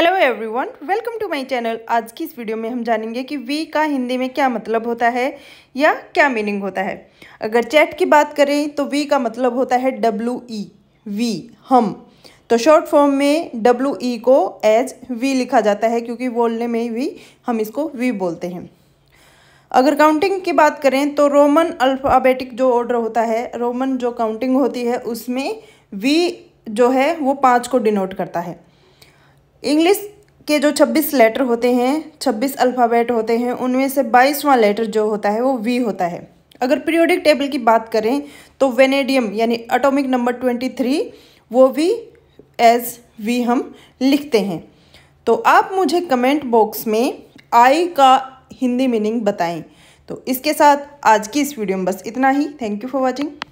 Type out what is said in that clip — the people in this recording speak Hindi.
hello everyone welcome to my channel आज की इस वीडियो में हम जानेंगे कि वी का हिंदी में क्या मतलब होता है या क्या मीनिंग होता है अगर चैट की बात करें तो वी का मतलब होता है डब्ल्यू ई वी हम तो शॉर्ट फॉर्म में डब्ल्यू ई e को एज वी लिखा जाता है क्योंकि बोलने में भी हम इसको वी बोलते हैं अगर काउंटिंग की बात करें तो रोमन अल्फ़ाबेटिक जो ऑर्डर होता है रोमन जो काउंटिंग होती है उसमें वी जो है वो पाँच को डिनोट करता है इंग्लिश के जो 26 लेटर होते हैं 26 अल्फ़ाबेट होते हैं उनमें से बाईसवां लेटर जो होता है वो वी होता है अगर पीरियोडिक टेबल की बात करें तो वेनेडियम यानी अटोमिक नंबर ट्वेंटी थ्री वो वी एज वी हम लिखते हैं तो आप मुझे कमेंट बॉक्स में आई का हिंदी मीनिंग बताएं तो इसके साथ आज की इस वीडियो में बस इतना ही थैंक यू फॉर वॉचिंग